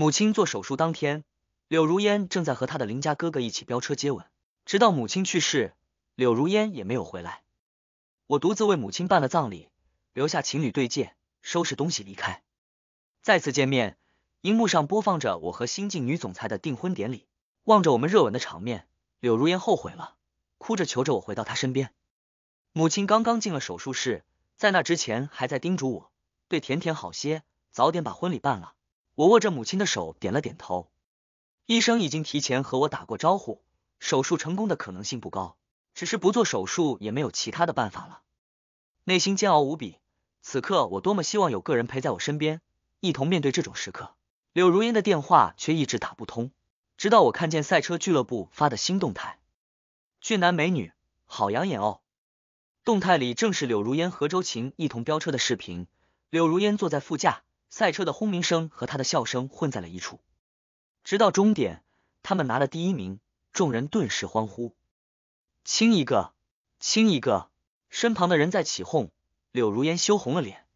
母亲做手术当天，柳如烟正在和她的邻家哥哥一起飙车接吻。直到母亲去世，柳如烟也没有回来。我独自为母亲办了葬礼，留下情侣对戒，收拾东西离开。再次见面，荧幕上播放着我和新晋女总裁的订婚典礼，望着我们热吻的场面，柳如烟后悔了，哭着求着我回到她身边。母亲刚刚进了手术室，在那之前还在叮嘱我对甜甜好些，早点把婚礼办了。我握着母亲的手，点了点头。医生已经提前和我打过招呼，手术成功的可能性不高，只是不做手术也没有其他的办法了。内心煎熬无比，此刻我多么希望有个人陪在我身边，一同面对这种时刻。柳如烟的电话却一直打不通，直到我看见赛车俱乐部发的新动态，俊男美女，好养眼哦。动态里正是柳如烟和周晴一同飙车的视频，柳如烟坐在副驾。赛车的轰鸣声和他的笑声混在了一处，直到终点，他们拿了第一名，众人顿时欢呼，亲一个，亲一个。身旁的人在起哄，柳如烟羞红了脸。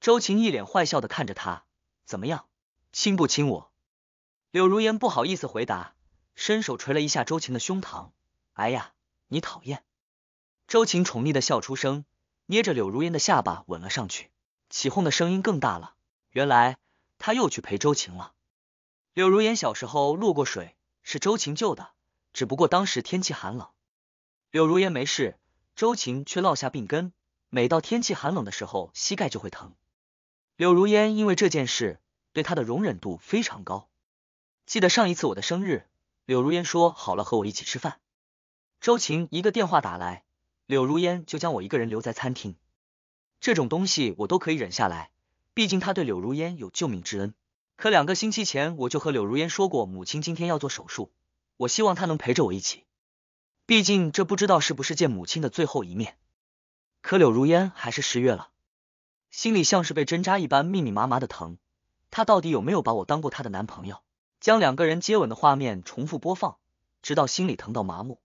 周晴一脸坏笑的看着他，怎么样，亲不亲我？柳如烟不好意思回答，伸手捶了一下周晴的胸膛，哎呀，你讨厌。周晴宠溺的笑出声，捏着柳如烟的下巴吻了上去，起哄的声音更大了。原来他又去陪周晴了。柳如烟小时候落过水，是周晴救的。只不过当时天气寒冷，柳如烟没事，周晴却落下病根，每到天气寒冷的时候膝盖就会疼。柳如烟因为这件事对他的容忍度非常高。记得上一次我的生日，柳如烟说好了和我一起吃饭，周晴一个电话打来，柳如烟就将我一个人留在餐厅。这种东西我都可以忍下来。毕竟他对柳如烟有救命之恩，可两个星期前我就和柳如烟说过，母亲今天要做手术，我希望她能陪着我一起。毕竟这不知道是不是见母亲的最后一面，可柳如烟还是失约了，心里像是被针扎一般，密密麻麻的疼。她到底有没有把我当过她的男朋友？将两个人接吻的画面重复播放，直到心里疼到麻木。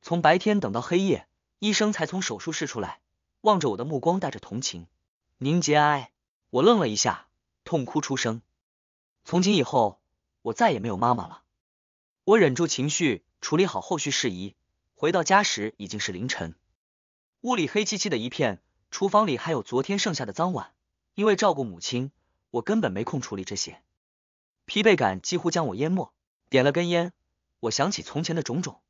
从白天等到黑夜，医生才从手术室出来，望着我的目光带着同情。宁节哀。我愣了一下，痛哭出声。从今以后，我再也没有妈妈了。我忍住情绪，处理好后续事宜。回到家时已经是凌晨，屋里黑漆漆的一片，厨房里还有昨天剩下的脏碗。因为照顾母亲，我根本没空处理这些。疲惫感几乎将我淹没，点了根烟。我想起从前的种种，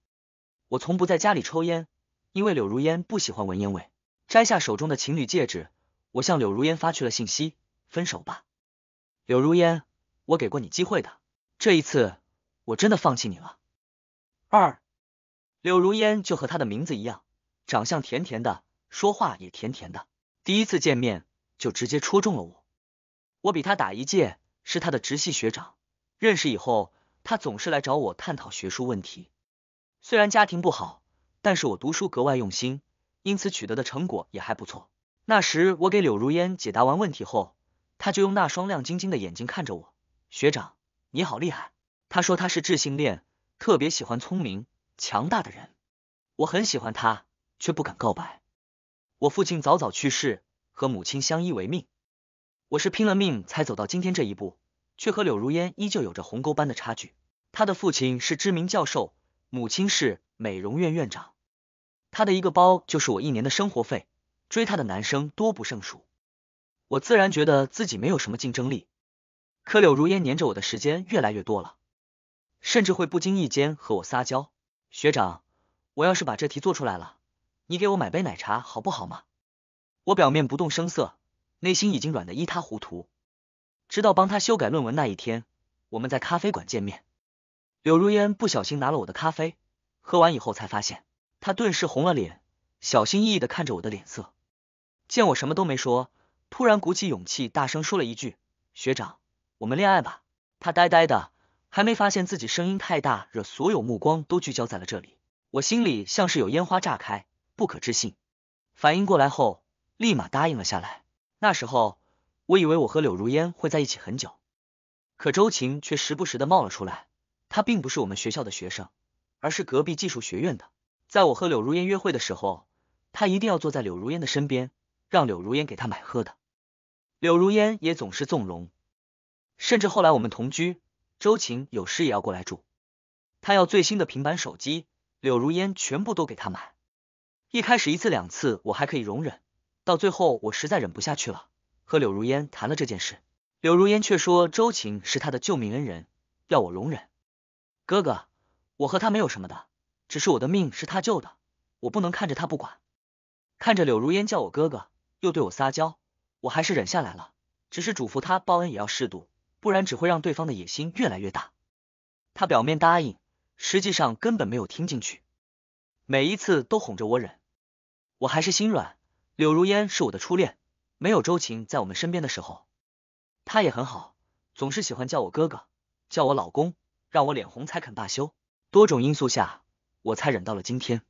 我从不在家里抽烟，因为柳如烟不喜欢闻烟味。摘下手中的情侣戒指。我向柳如烟发去了信息：“分手吧，柳如烟，我给过你机会的，这一次我真的放弃你了。”二，柳如烟就和她的名字一样，长相甜甜的，说话也甜甜的。第一次见面就直接戳中了我。我比他大一届，是他的直系学长。认识以后，他总是来找我探讨学术问题。虽然家庭不好，但是我读书格外用心，因此取得的成果也还不错。那时，我给柳如烟解答完问题后，她就用那双亮晶晶的眼睛看着我。学长，你好厉害！他说他是智性恋，特别喜欢聪明强大的人。我很喜欢他，却不敢告白。我父亲早早去世，和母亲相依为命。我是拼了命才走到今天这一步，却和柳如烟依旧有着鸿沟般的差距。她的父亲是知名教授，母亲是美容院院长。她的一个包就是我一年的生活费。追她的男生多不胜数，我自然觉得自己没有什么竞争力。可柳如烟粘着我的时间越来越多了，甚至会不经意间和我撒娇。学长，我要是把这题做出来了，你给我买杯奶茶好不好吗？我表面不动声色，内心已经软的一塌糊涂。直到帮他修改论文那一天，我们在咖啡馆见面，柳如烟不小心拿了我的咖啡，喝完以后才发现，她顿时红了脸，小心翼翼的看着我的脸色。见我什么都没说，突然鼓起勇气，大声说了一句：“学长，我们恋爱吧。”他呆呆的，还没发现自己声音太大，惹所有目光都聚焦在了这里。我心里像是有烟花炸开，不可置信。反应过来后，立马答应了下来。那时候，我以为我和柳如烟会在一起很久，可周晴却时不时的冒了出来。她并不是我们学校的学生，而是隔壁技术学院的。在我和柳如烟约会的时候，她一定要坐在柳如烟的身边。让柳如烟给他买喝的，柳如烟也总是纵容，甚至后来我们同居，周晴有事也要过来住，他要最新的平板手机，柳如烟全部都给他买。一开始一次两次我还可以容忍，到最后我实在忍不下去了，和柳如烟谈了这件事，柳如烟却说周晴是他的救命恩人，要我容忍。哥哥，我和他没有什么的，只是我的命是他救的，我不能看着他不管，看着柳如烟叫我哥哥。又对我撒娇，我还是忍下来了，只是嘱咐他报恩也要适度，不然只会让对方的野心越来越大。他表面答应，实际上根本没有听进去，每一次都哄着我忍，我还是心软。柳如烟是我的初恋，没有周晴在我们身边的时候，她也很好，总是喜欢叫我哥哥，叫我老公，让我脸红才肯罢休。多种因素下，我才忍到了今天。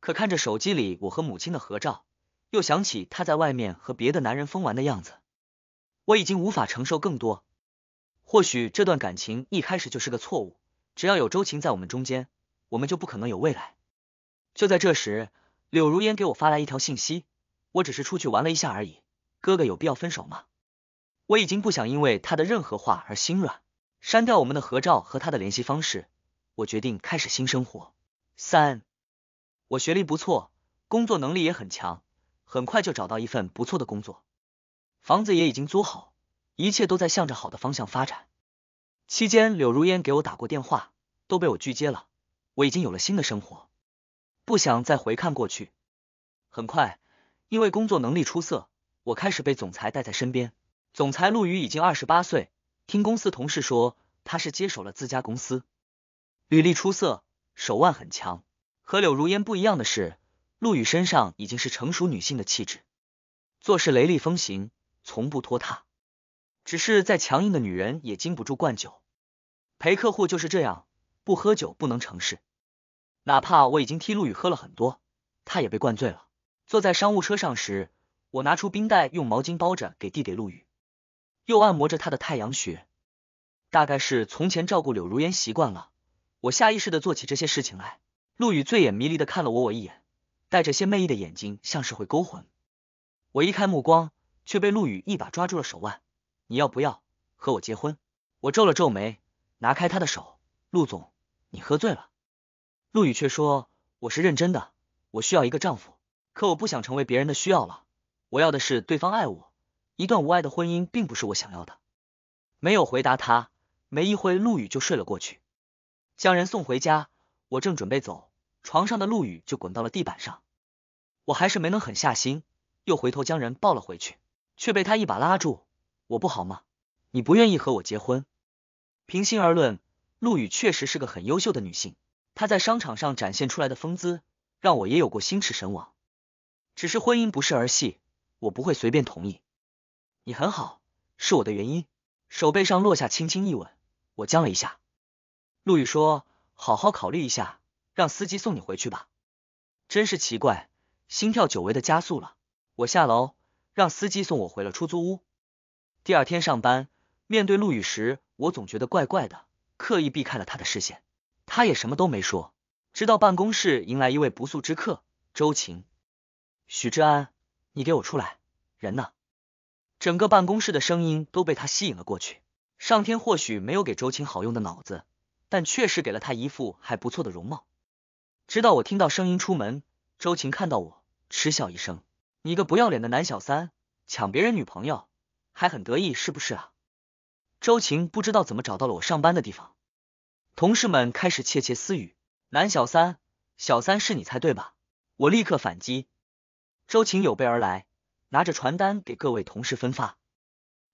可看着手机里我和母亲的合照。又想起他在外面和别的男人疯玩的样子，我已经无法承受更多。或许这段感情一开始就是个错误。只要有周晴在我们中间，我们就不可能有未来。就在这时，柳如烟给我发来一条信息：“我只是出去玩了一下而已，哥哥有必要分手吗？”我已经不想因为他的任何话而心软，删掉我们的合照和他的联系方式。我决定开始新生活。三，我学历不错，工作能力也很强。很快就找到一份不错的工作，房子也已经租好，一切都在向着好的方向发展。期间，柳如烟给我打过电话，都被我拒接了。我已经有了新的生活，不想再回看过去。很快，因为工作能力出色，我开始被总裁带在身边。总裁陆羽已经二十八岁，听公司同事说，他是接手了自家公司，履历出色，手腕很强。和柳如烟不一样的是。陆羽身上已经是成熟女性的气质，做事雷厉风行，从不拖沓。只是再强硬的女人也经不住灌酒，陪客户就是这样，不喝酒不能成事。哪怕我已经替陆羽喝了很多，他也被灌醉了。坐在商务车上时，我拿出冰袋，用毛巾包着给递给陆羽，又按摩着他的太阳穴。大概是从前照顾柳如烟习惯了，我下意识的做起这些事情来。陆羽醉眼迷离的看了我我一眼。带着些魅意的眼睛，像是会勾魂。我移开目光，却被陆羽一把抓住了手腕。你要不要和我结婚？我皱了皱眉，拿开他的手。陆总，你喝醉了。陆羽却说：“我是认真的，我需要一个丈夫。可我不想成为别人的需要了。我要的是对方爱我。一段无爱的婚姻，并不是我想要的。”没有回答他，没一会，陆羽就睡了过去。将人送回家，我正准备走。床上的陆羽就滚到了地板上，我还是没能狠下心，又回头将人抱了回去，却被他一把拉住。我不好吗？你不愿意和我结婚？平心而论，陆羽确实是个很优秀的女性，她在商场上展现出来的风姿，让我也有过心驰神往。只是婚姻不是儿戏，我不会随便同意。你很好，是我的原因。手背上落下轻轻一吻，我僵了一下。陆羽说：“好好考虑一下。”让司机送你回去吧，真是奇怪，心跳久违的加速了。我下楼让司机送我回了出租屋。第二天上班，面对陆羽时，我总觉得怪怪的，刻意避开了他的视线。他也什么都没说。直到办公室迎来一位不速之客，周晴。许志安，你给我出来！人呢？整个办公室的声音都被他吸引了过去。上天或许没有给周晴好用的脑子，但确实给了他一副还不错的容貌。直到我听到声音出门，周晴看到我，嗤笑一声：“你个不要脸的男小三，抢别人女朋友，还很得意，是不是啊？”周晴不知道怎么找到了我上班的地方，同事们开始窃窃私语：“男小三，小三是你才对吧？”我立刻反击。周晴有备而来，拿着传单给各位同事分发，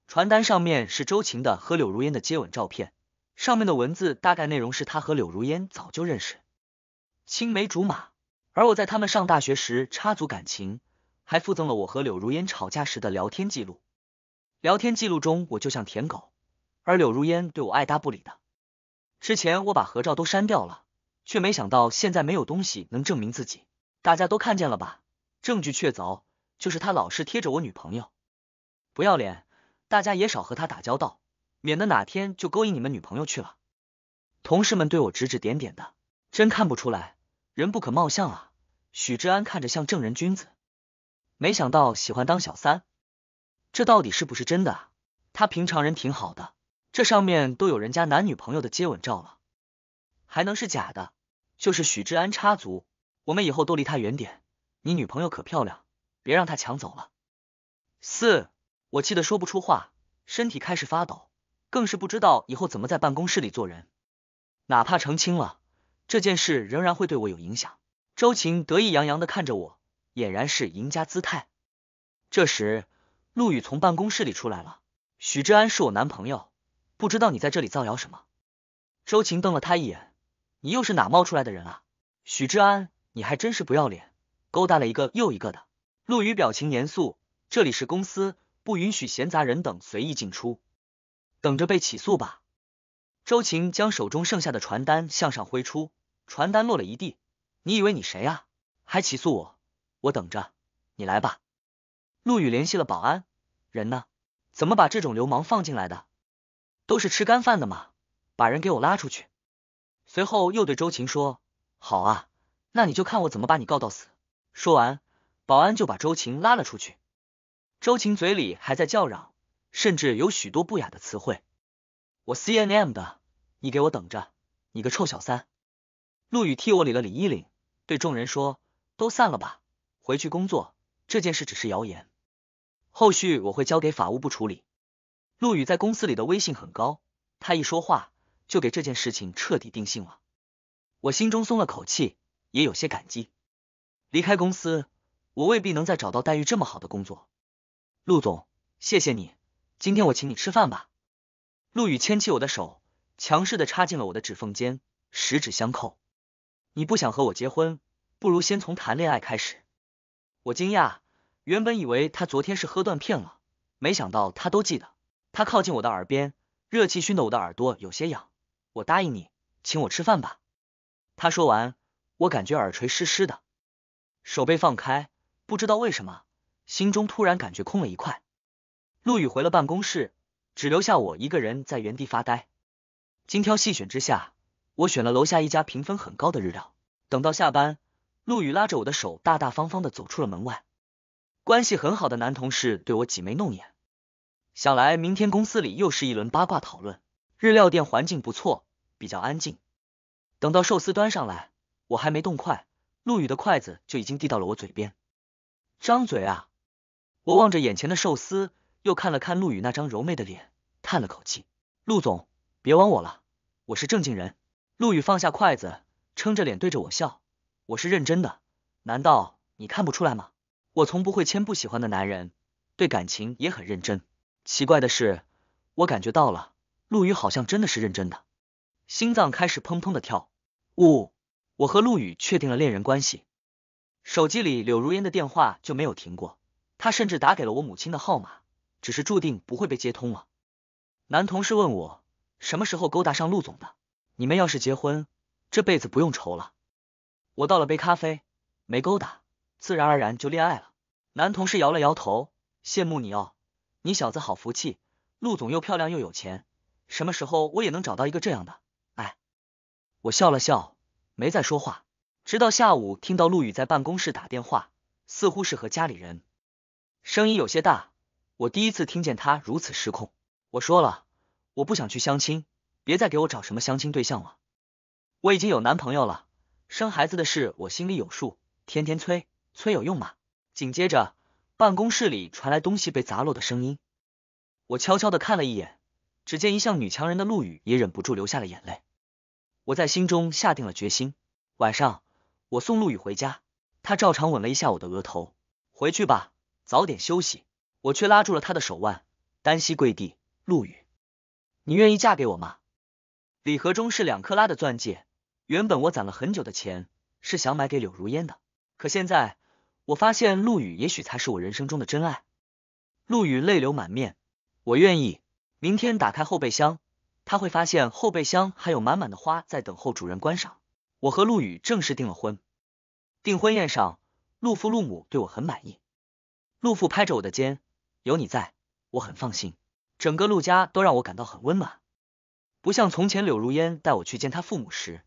传单上面是周晴的和柳如烟的接吻照片，上面的文字大概内容是她和柳如烟早就认识。青梅竹马，而我在他们上大学时插足感情，还附赠了我和柳如烟吵架时的聊天记录。聊天记录中，我就像舔狗，而柳如烟对我爱搭不理的。之前我把合照都删掉了，却没想到现在没有东西能证明自己。大家都看见了吧？证据确凿，就是他老是贴着我女朋友，不要脸！大家也少和他打交道，免得哪天就勾引你们女朋友去了。同事们对我指指点点的，真看不出来。人不可貌相啊！许志安看着像正人君子，没想到喜欢当小三，这到底是不是真的啊？他平常人挺好的，这上面都有人家男女朋友的接吻照了，还能是假的？就是许志安插足，我们以后都离他远点。你女朋友可漂亮，别让他抢走了。四，我气得说不出话，身体开始发抖，更是不知道以后怎么在办公室里做人，哪怕成亲了。这件事仍然会对我有影响。周晴得意洋洋的看着我，俨然是赢家姿态。这时，陆羽从办公室里出来了。许志安是我男朋友，不知道你在这里造谣什么。周晴瞪了他一眼：“你又是哪冒出来的人啊？”许志安，你还真是不要脸，勾搭了一个又一个的。陆羽表情严肃：“这里是公司，不允许闲杂人等随意进出，等着被起诉吧。”周晴将手中剩下的传单向上挥出。传单落了一地，你以为你谁啊？还起诉我？我等着你来吧。陆羽联系了保安，人呢？怎么把这种流氓放进来的？都是吃干饭的吗？把人给我拉出去。随后又对周晴说：“好啊，那你就看我怎么把你告到死。”说完，保安就把周晴拉了出去。周晴嘴里还在叫嚷，甚至有许多不雅的词汇：“我 C N M 的，你给我等着，你个臭小三！”陆羽替我理了理衣领，对众人说：“都散了吧，回去工作。这件事只是谣言，后续我会交给法务部处理。”陆羽在公司里的威信很高，他一说话就给这件事情彻底定性了。我心中松了口气，也有些感激。离开公司，我未必能再找到待遇这么好的工作。陆总，谢谢你，今天我请你吃饭吧。陆羽牵起我的手，强势的插进了我的指缝间，十指相扣。你不想和我结婚，不如先从谈恋爱开始。我惊讶，原本以为他昨天是喝断片了，没想到他都记得。他靠近我的耳边，热气熏得我的耳朵有些痒。我答应你，请我吃饭吧。他说完，我感觉耳垂湿湿的，手被放开，不知道为什么，心中突然感觉空了一块。陆羽回了办公室，只留下我一个人在原地发呆。精挑细选之下。我选了楼下一家评分很高的日料，等到下班，陆羽拉着我的手大大方方的走出了门外。关系很好的男同事对我挤眉弄眼，想来明天公司里又是一轮八卦讨论。日料店环境不错，比较安静。等到寿司端上来，我还没动筷，陆羽的筷子就已经递到了我嘴边，张嘴啊！我望着眼前的寿司，又看了看陆羽那张柔媚的脸，叹了口气：“陆总，别玩我了，我是正经人。”陆羽放下筷子，撑着脸对着我笑。我是认真的，难道你看不出来吗？我从不会牵不喜欢的男人，对感情也很认真。奇怪的是，我感觉到了，陆羽好像真的是认真的，心脏开始砰砰的跳。呜，我和陆羽确定了恋人关系。手机里柳如烟的电话就没有停过，她甚至打给了我母亲的号码，只是注定不会被接通了。男同事问我什么时候勾搭上陆总的。你们要是结婚，这辈子不用愁了。我倒了杯咖啡，没勾搭，自然而然就恋爱了。男同事摇了摇头，羡慕你哦，你小子好福气，陆总又漂亮又有钱。什么时候我也能找到一个这样的？哎，我笑了笑，没再说话。直到下午，听到陆羽在办公室打电话，似乎是和家里人，声音有些大。我第一次听见他如此失控。我说了，我不想去相亲。别再给我找什么相亲对象了，我已经有男朋友了。生孩子的事我心里有数，天天催，催有用吗？紧接着，办公室里传来东西被砸落的声音。我悄悄的看了一眼，只见一向女强人的陆羽也忍不住流下了眼泪。我在心中下定了决心，晚上我送陆羽回家，他照常吻了一下我的额头，回去吧，早点休息。我却拉住了他的手腕，单膝跪地，陆羽，你愿意嫁给我吗？礼盒中是两克拉的钻戒，原本我攒了很久的钱是想买给柳如烟的，可现在我发现陆羽也许才是我人生中的真爱。陆羽泪流满面，我愿意，明天打开后备箱，他会发现后备箱还有满满的花在等候主人观赏。我和陆羽正式订了婚，订婚宴上，陆父陆母对我很满意。陆父拍着我的肩，有你在，我很放心，整个陆家都让我感到很温暖。不像从前，柳如烟带我去见她父母时，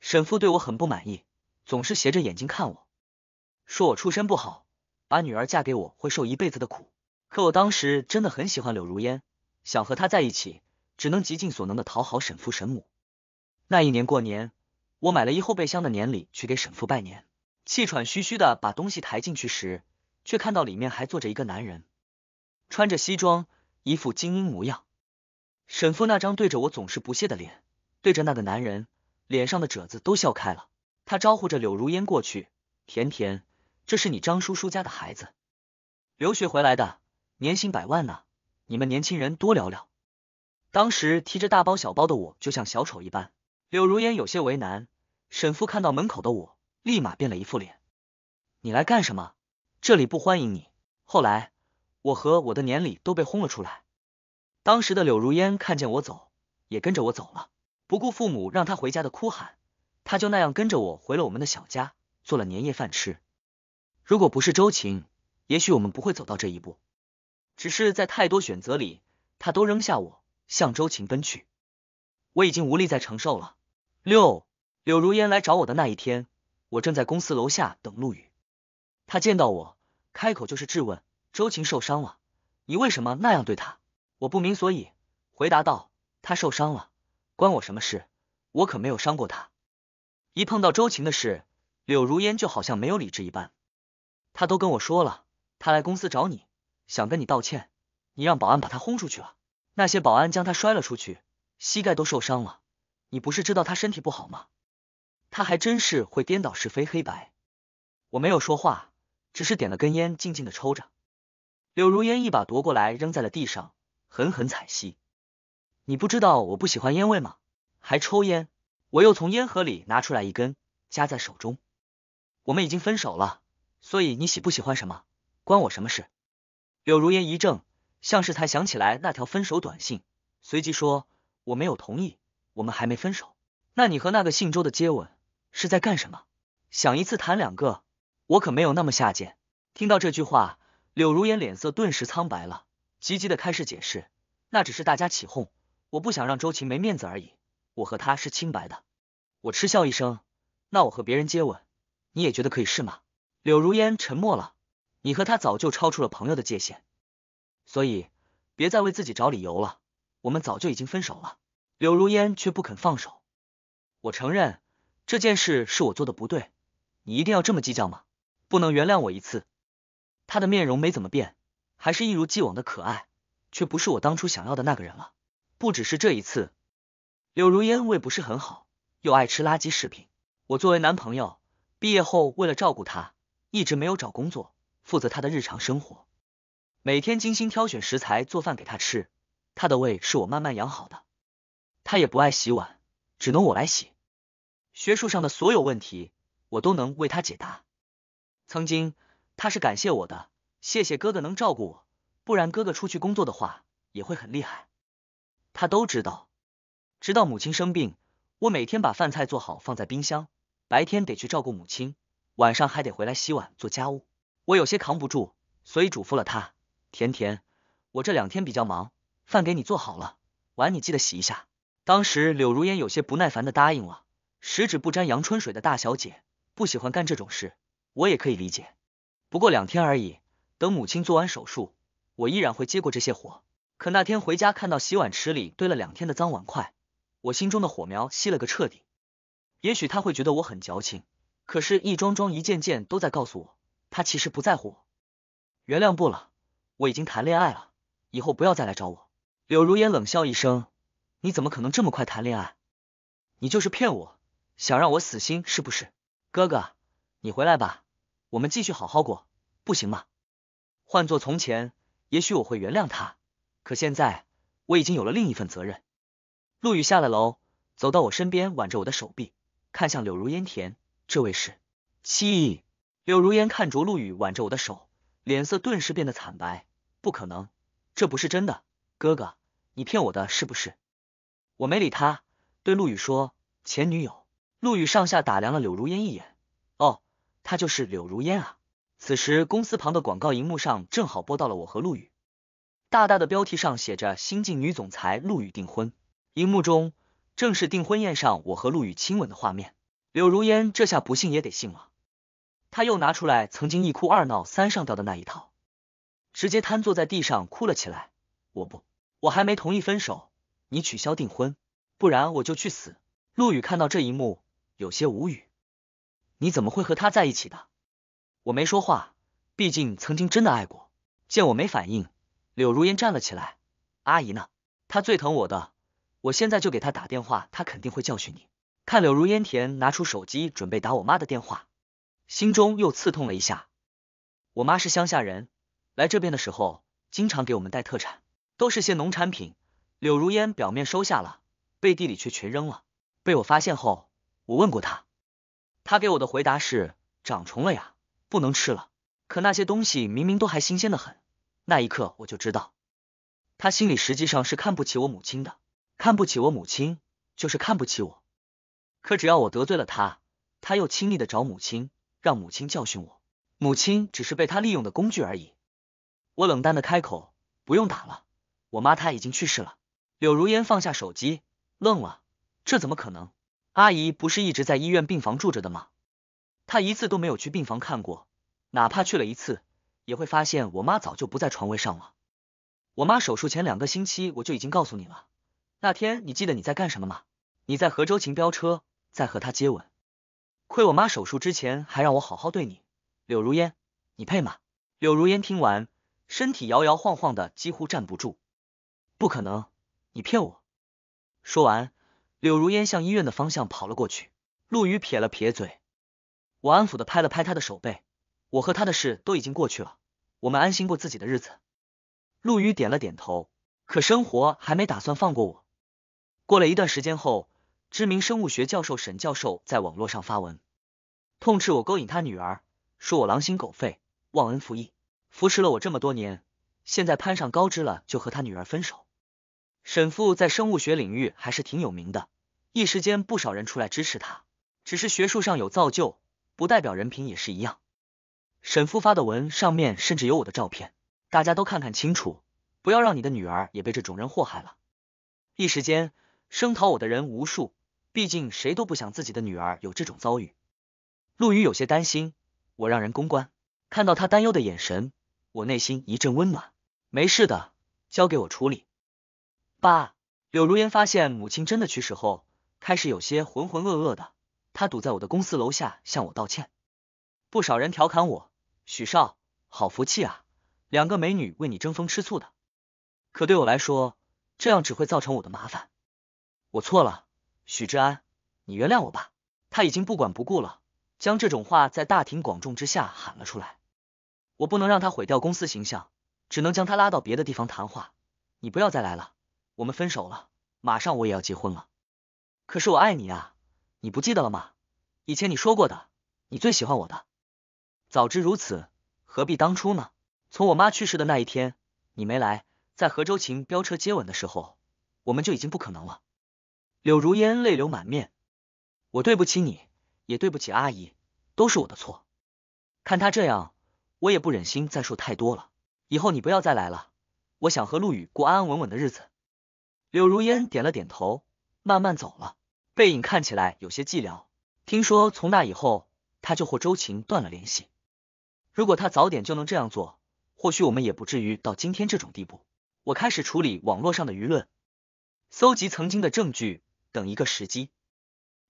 沈父对我很不满意，总是斜着眼睛看我，说我出身不好，把女儿嫁给我会受一辈子的苦。可我当时真的很喜欢柳如烟，想和她在一起，只能极尽所能的讨好沈父沈母。那一年过年，我买了一后备箱的年礼去给沈父拜年，气喘吁吁的把东西抬进去时，却看到里面还坐着一个男人，穿着西装，一副精英模样。沈父那张对着我总是不屑的脸，对着那个男人，脸上的褶子都笑开了。他招呼着柳如烟过去：“甜甜，这是你张叔叔家的孩子，留学回来的，年薪百万呢。你们年轻人多聊聊。”当时提着大包小包的我，就像小丑一般。柳如烟有些为难。沈父看到门口的我，立马变了一副脸：“你来干什么？这里不欢迎你。”后来，我和我的年礼都被轰了出来。当时的柳如烟看见我走，也跟着我走了，不顾父母让她回家的哭喊，她就那样跟着我回了我们的小家，做了年夜饭吃。如果不是周晴，也许我们不会走到这一步。只是在太多选择里，他都扔下我，向周晴奔去。我已经无力再承受了。六，柳如烟来找我的那一天，我正在公司楼下等陆羽。他见到我，开口就是质问：“周晴受伤了，你为什么那样对她？”我不明所以，回答道：“他受伤了，关我什么事？我可没有伤过他。”一碰到周晴的事，柳如烟就好像没有理智一般。他都跟我说了，他来公司找你，想跟你道歉，你让保安把他轰出去了。那些保安将他摔了出去，膝盖都受伤了。你不是知道他身体不好吗？他还真是会颠倒是非黑白。我没有说话，只是点了根烟，静静的抽着。柳如烟一把夺过来，扔在了地上。狠狠踩熄。你不知道我不喜欢烟味吗？还抽烟！我又从烟盒里拿出来一根，夹在手中。我们已经分手了，所以你喜不喜欢什么，关我什么事？柳如烟一怔，像是才想起来那条分手短信，随即说：“我没有同意，我们还没分手。那你和那个姓周的接吻是在干什么？想一次谈两个？我可没有那么下贱。”听到这句话，柳如烟脸色顿时苍白了。急急的开始解释，那只是大家起哄，我不想让周晴没面子而已。我和他是清白的。我嗤笑一声，那我和别人接吻，你也觉得可以是吗？柳如烟沉默了。你和他早就超出了朋友的界限，所以别再为自己找理由了。我们早就已经分手了。柳如烟却不肯放手。我承认这件事是我做的不对，你一定要这么计较吗？不能原谅我一次？他的面容没怎么变。还是一如既往的可爱，却不是我当初想要的那个人了。不只是这一次，柳如烟胃不是很好，又爱吃垃圾食品。我作为男朋友，毕业后为了照顾她，一直没有找工作，负责她的日常生活，每天精心挑选食材做饭给她吃。她的胃是我慢慢养好的，她也不爱洗碗，只能我来洗。学术上的所有问题，我都能为她解答。曾经，她是感谢我的。谢谢哥哥能照顾我，不然哥哥出去工作的话也会很厉害。他都知道，直到母亲生病，我每天把饭菜做好放在冰箱，白天得去照顾母亲，晚上还得回来洗碗做家务，我有些扛不住，所以嘱咐了他。甜甜，我这两天比较忙，饭给你做好了，碗你记得洗一下。当时柳如烟有些不耐烦的答应了，十指不沾阳春水的大小姐不喜欢干这种事，我也可以理解。不过两天而已。等母亲做完手术，我依然会接过这些活。可那天回家看到洗碗池里堆了两天的脏碗筷，我心中的火苗熄了个彻底。也许他会觉得我很矫情，可是，一桩桩一件件都在告诉我，他其实不在乎我。原谅不了，我已经谈恋爱了，以后不要再来找我。柳如烟冷笑一声：“你怎么可能这么快谈恋爱？你就是骗我，想让我死心是不是？”哥哥，你回来吧，我们继续好好过，不行吗？换做从前，也许我会原谅他，可现在我已经有了另一份责任。陆羽下了楼，走到我身边，挽着我的手臂，看向柳如烟，甜，这位是七。柳如烟看着陆羽挽着我的手，脸色顿时变得惨白，不可能，这不是真的，哥哥，你骗我的是不是？我没理他，对陆羽说，前女友。陆羽上下打量了柳如烟一眼，哦，她就是柳如烟啊。此时，公司旁的广告荧幕上正好播到了我和陆羽，大大的标题上写着“新晋女总裁陆羽订婚”。荧幕中正是订婚宴上我和陆羽亲吻的画面。柳如烟这下不信也得信了，她又拿出来曾经一哭二闹三上吊的那一套，直接瘫坐在地上哭了起来。我不，我还没同意分手，你取消订婚，不然我就去死！陆羽看到这一幕，有些无语，你怎么会和他在一起的？我没说话，毕竟曾经真的爱过。见我没反应，柳如烟站了起来。阿姨呢？她最疼我的，我现在就给她打电话，她肯定会教训你。看柳如烟，田拿出手机准备打我妈的电话，心中又刺痛了一下。我妈是乡下人，来这边的时候经常给我们带特产，都是些农产品。柳如烟表面收下了，背地里却全扔了。被我发现后，我问过她，她给我的回答是长虫了呀。不能吃了，可那些东西明明都还新鲜的很。那一刻我就知道，他心里实际上是看不起我母亲的，看不起我母亲就是看不起我。可只要我得罪了他，他又亲昵的找母亲，让母亲教训我，母亲只是被他利用的工具而已。我冷淡的开口，不用打了，我妈她已经去世了。柳如烟放下手机，愣了，这怎么可能？阿姨不是一直在医院病房住着的吗？他一次都没有去病房看过，哪怕去了一次，也会发现我妈早就不在床位上了。我妈手术前两个星期，我就已经告诉你了。那天你记得你在干什么吗？你在和周晴飙车，在和她接吻。亏我妈手术之前还让我好好对你，柳如烟，你配吗？柳如烟听完，身体摇摇晃晃的，几乎站不住。不可能，你骗我！说完，柳如烟向医院的方向跑了过去。陆羽撇了撇嘴。我安抚的拍了拍他的手背，我和他的事都已经过去了，我们安心过自己的日子。陆羽点了点头，可生活还没打算放过我。过了一段时间后，知名生物学教授沈教授在网络上发文，痛斥我勾引他女儿，说我狼心狗肺，忘恩负义，扶持了我这么多年，现在攀上高枝了就和他女儿分手。沈父在生物学领域还是挺有名的，一时间不少人出来支持他，只是学术上有造就。不代表人品也是一样。沈父发的文上面甚至有我的照片，大家都看看清楚，不要让你的女儿也被这种人祸害了。一时间，声讨我的人无数，毕竟谁都不想自己的女儿有这种遭遇。陆羽有些担心，我让人公关。看到他担忧的眼神，我内心一阵温暖。没事的，交给我处理。爸，柳如烟发现母亲真的去世后，开始有些浑浑噩噩的。他堵在我的公司楼下向我道歉，不少人调侃我：“许少好福气啊，两个美女为你争风吃醋的。”可对我来说，这样只会造成我的麻烦。我错了，许志安，你原谅我吧。他已经不管不顾了，将这种话在大庭广众之下喊了出来。我不能让他毁掉公司形象，只能将他拉到别的地方谈话。你不要再来了，我们分手了。马上我也要结婚了，可是我爱你啊。你不记得了吗？以前你说过的，你最喜欢我的。早知如此，何必当初呢？从我妈去世的那一天，你没来，在和周晴飙车接吻的时候，我们就已经不可能了。柳如烟泪流满面，我对不起你，也对不起阿姨，都是我的错。看他这样，我也不忍心再说太多了。以后你不要再来了，我想和陆宇过安安稳稳的日子。柳如烟点了点头，慢慢走了。背影看起来有些寂寥。听说从那以后，他就和周晴断了联系。如果他早点就能这样做，或许我们也不至于到今天这种地步。我开始处理网络上的舆论，搜集曾经的证据，等一个时机。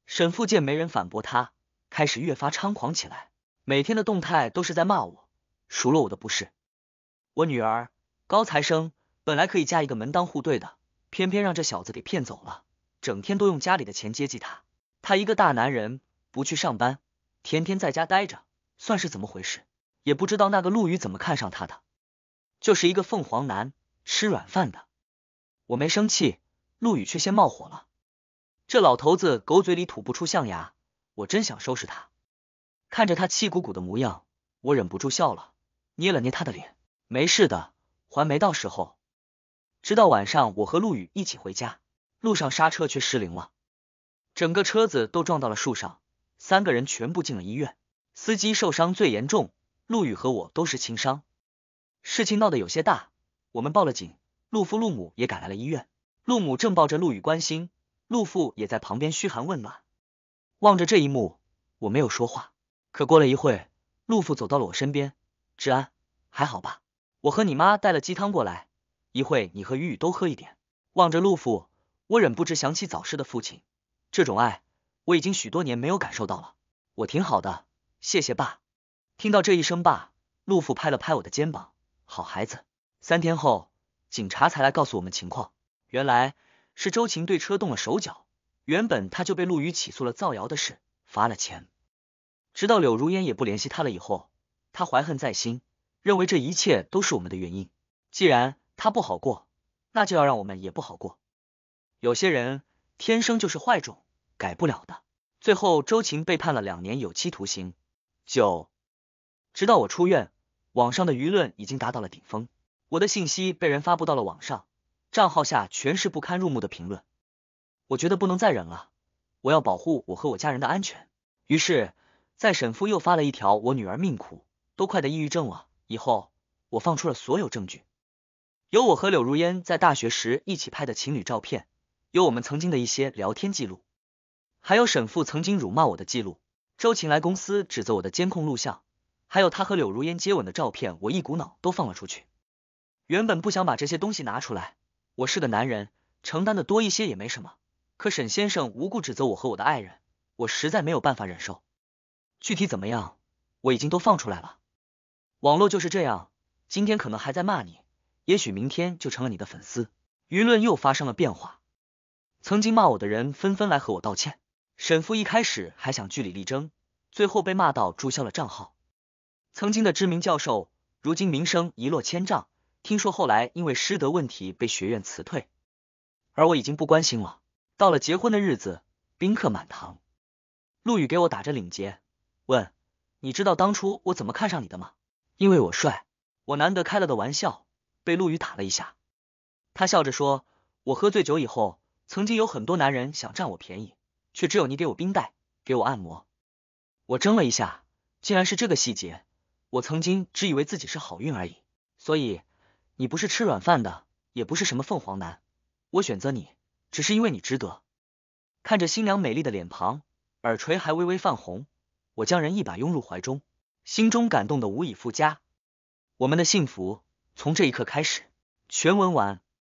沈父见没人反驳他，开始越发猖狂起来。每天的动态都是在骂我，数落我的不是。我女儿高材生，本来可以嫁一个门当户对的，偏偏让这小子给骗走了。整天都用家里的钱接济他，他一个大男人不去上班，天天在家待着，算是怎么回事？也不知道那个陆羽怎么看上他的，就是一个凤凰男，吃软饭的。我没生气，陆羽却先冒火了。这老头子狗嘴里吐不出象牙，我真想收拾他。看着他气鼓鼓的模样，我忍不住笑了，捏了捏他的脸，没事的，还没到时候。直到晚上，我和陆羽一起回家。路上刹车却失灵了，整个车子都撞到了树上，三个人全部进了医院，司机受伤最严重，陆羽和我都是轻伤。事情闹得有些大，我们报了警，陆父陆母也赶来了医院，陆母正抱着陆羽关心，陆父也在旁边嘘寒问暖。望着这一幕，我没有说话，可过了一会，陆父走到了我身边，志安还好吧？我和你妈带了鸡汤过来，一会你和雨雨都喝一点。望着陆父。我忍不住想起早逝的父亲，这种爱我已经许多年没有感受到了。我挺好的，谢谢爸。听到这一声“爸”，陆父拍了拍我的肩膀，好孩子。三天后，警察才来告诉我们情况，原来是周晴对车动了手脚。原本他就被陆羽起诉了造谣的事，罚了钱。直到柳如烟也不联系他了以后，他怀恨在心，认为这一切都是我们的原因。既然他不好过，那就要让我们也不好过。有些人天生就是坏种，改不了的。最后，周晴被判了两年有期徒刑。九，直到我出院，网上的舆论已经达到了顶峰，我的信息被人发布到了网上，账号下全是不堪入目的评论。我觉得不能再忍了，我要保护我和我家人的安全。于是，在沈父又发了一条我女儿命苦，都快得抑郁症了。以后，我放出了所有证据，有我和柳如烟在大学时一起拍的情侣照片。有我们曾经的一些聊天记录，还有沈父曾经辱骂我的记录，周晴来公司指责我的监控录像，还有他和柳如烟接吻的照片，我一股脑都放了出去。原本不想把这些东西拿出来，我是个男人，承担的多一些也没什么。可沈先生无故指责我和我的爱人，我实在没有办法忍受。具体怎么样，我已经都放出来了。网络就是这样，今天可能还在骂你，也许明天就成了你的粉丝，舆论又发生了变化。曾经骂我的人纷纷来和我道歉。沈父一开始还想据理力争，最后被骂到注销了账号。曾经的知名教授，如今名声一落千丈。听说后来因为师德问题被学院辞退，而我已经不关心了。到了结婚的日子，宾客满堂。陆羽给我打着领结，问：“你知道当初我怎么看上你的吗？”因为我帅。我难得开了个玩笑，被陆羽打了一下。他笑着说：“我喝醉酒以后。”曾经有很多男人想占我便宜，却只有你给我冰袋，给我按摩。我怔了一下，竟然是这个细节。我曾经只以为自己是好运而已。所以，你不是吃软饭的，也不是什么凤凰男。我选择你，只是因为你值得。看着新娘美丽的脸庞，耳垂还微微泛红，我将人一把拥入怀中，心中感动的无以复加。我们的幸福从这一刻开始。全文完。